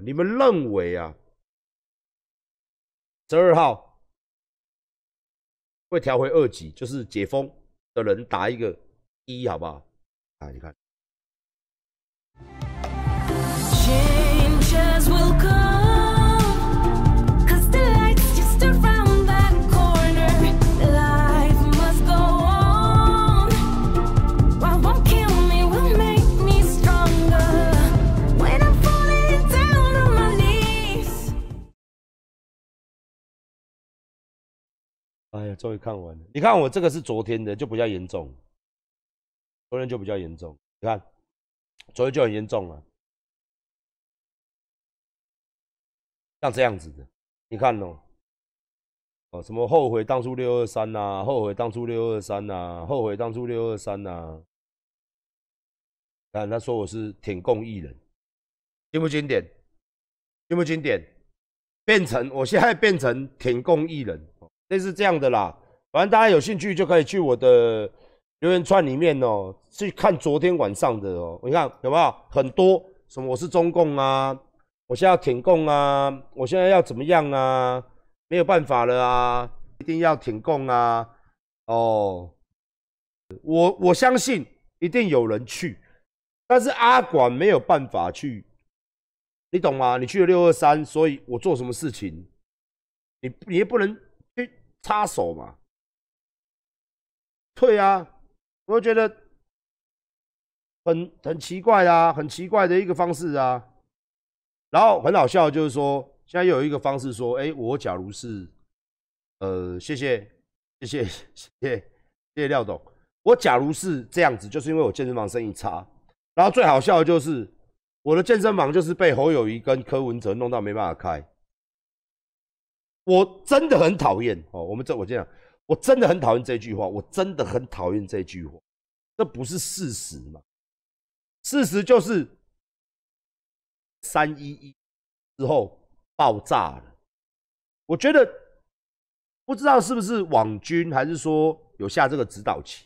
你们认为啊，十二号会调回二级，就是解封的人打一个一，好不好？啊，你看。哎呀，终于看完了。你看我这个是昨天的，就比较严重。昨天就比较严重。你看，昨天就很严重了，像这样子的。你看哦，哦，什么后悔当初六二三呐，后悔当初六二三呐，后悔当初六二三呐。看他说我是舔共艺人，经不经典？经不经典？变成我现在变成舔共艺人。类似这样的啦，反正大家有兴趣就可以去我的留言串里面哦，去看昨天晚上的哦。你看有没有很多什么我是中共啊，我现在要挺共啊，我现在要怎么样啊？没有办法了啊，一定要挺共啊！哦，我我相信一定有人去，但是阿管没有办法去，你懂吗？你去了六二三，所以我做什么事情，你你也不能。插手嘛？退啊！我就觉得很很奇怪啊，很奇怪的一个方式啊。然后很好笑，就是说现在又有一个方式说，哎，我假如是……呃，谢谢，谢谢，谢谢，谢谢廖董。我假如是这样子，就是因为我健身房生意差。然后最好笑的就是，我的健身房就是被侯友谊跟柯文哲弄到没办法开。我真的很讨厌哦，我们这我这样，我真的很讨厌这句话，我真的很讨厌这句话，这不是事实吗？事实就是三一一之后爆炸了。我觉得不知道是不是网军，还是说有下这个指导棋，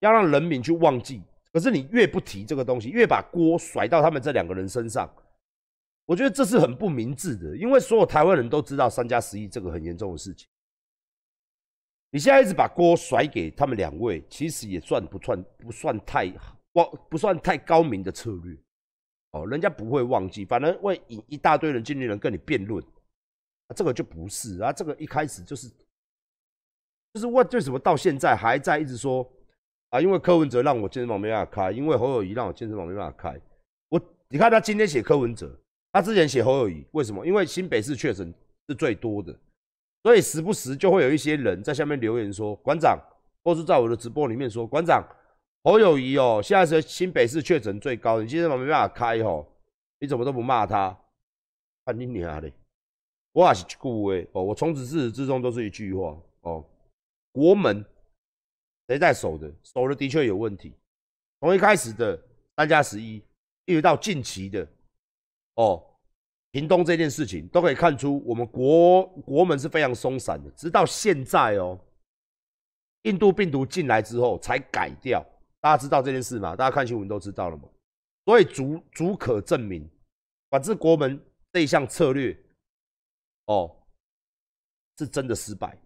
要让人民去忘记。可是你越不提这个东西，越把锅甩到他们这两个人身上。我觉得这是很不明智的，因为所有台湾人都知道三加十一这个很严重的事情。你现在一直把锅甩给他们两位，其实也算不算不算太忘不算太高明的策略。哦，人家不会忘记，反而会引一大堆人、进去，人跟你辩论。这个就不是，啊，这个一开始就是，就是问为什么到现在还在一直说啊？因为柯文哲让我健身房没办法开，因为侯友谊让我健身房没办法开。我你看他今天写柯文哲。他之前写侯友谊，为什么？因为新北市确诊是最多的，所以时不时就会有一些人在下面留言说：“馆长，都是在我的直播里面说，馆长侯友谊哦，现在是新北市确诊最高，你现在没办法开哦，你怎么都不骂他？看你娘的！我也是顾话哦，我从始至始至终都是一句话哦，国门谁在守着？守的的确有问题，从一开始的三加十一，一直到近期的，哦。屏东这件事情都可以看出，我们国国门是非常松散的。直到现在哦，印度病毒进来之后才改掉。大家知道这件事吗？大家看新闻都知道了嘛。所以足足可证明，管制国门这一项策略哦，是真的失败。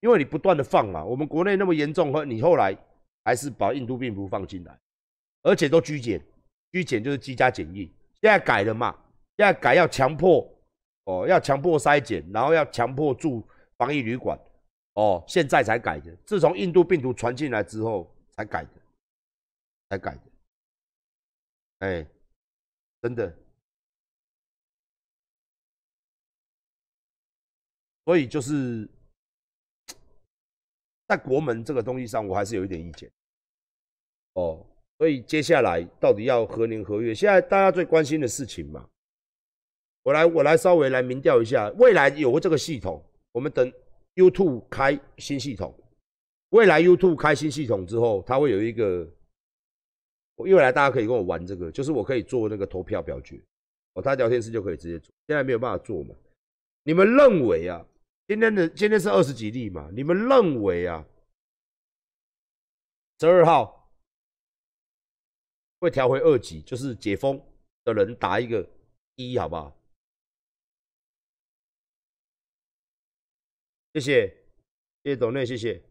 因为你不断的放嘛，我们国内那么严重，和你后来还是把印度病毒放进来，而且都居检，居检就是居家检疫，现在改了嘛。要改要强迫哦，要强迫筛检，然后要强迫住防疫旅馆哦。现在才改的，自从印度病毒传进来之后才改的，才改的。哎，真的。所以就是在国门这个东西上，我还是有一点意见哦。所以接下来到底要何年何月？现在大家最关心的事情嘛。我来，我来稍微来民调一下。未来有这个系统，我们等 y o u t u b e 开新系统。未来 y o u t u b e 开新系统之后，它会有一个，我未来大家可以跟我玩这个，就是我可以做那个投票表决，哦，他聊天室就可以直接做。现在没有办法做嘛？你们认为啊？今天的今天是二十几例嘛？你们认为啊？十二号会调回二级，就是解封的人打一个一，好不好？谢谢，谢谢董内，谢谢。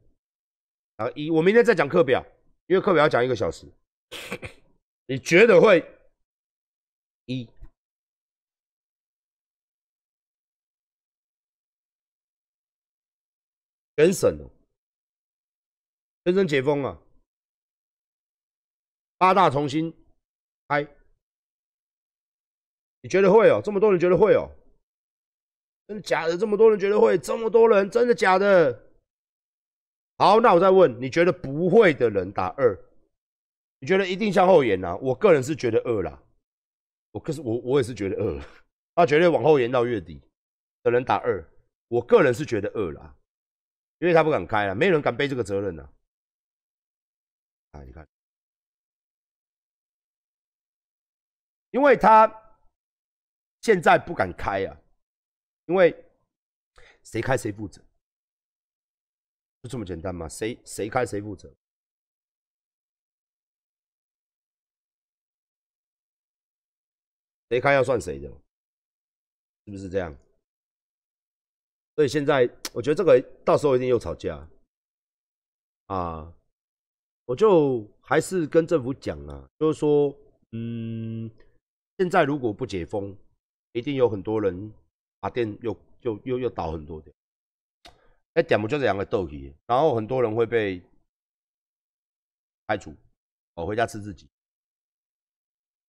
啊，一，我明天再讲课表，因为课表要讲一个小时。你觉得会？一，全省，全省解封啊！八大重新开，你觉得会哦？这么多人觉得会哦？真的假的？这么多人觉得会，这么多人真的假的？好，那我再问，你觉得不会的人打二，你觉得一定向后延啊？我个人是觉得二了，我可是我我也是觉得二，他绝对往后延到月底的人打二，我个人是觉得二了，因为他不敢开了，没人敢背这个责任呢。啊，你看，因为他现在不敢开啊。因为谁开谁负责，就这么简单嘛？谁谁开谁负责，谁开要算谁的，是不是这样？所以现在我觉得这个到时候一定又吵架啊！我就还是跟政府讲了，就是说，嗯，现在如果不解封，一定有很多人。把电又又又又倒很多电，哎，点不就是两个斗鱼，然后很多人会被开除，哦，回家吃自己。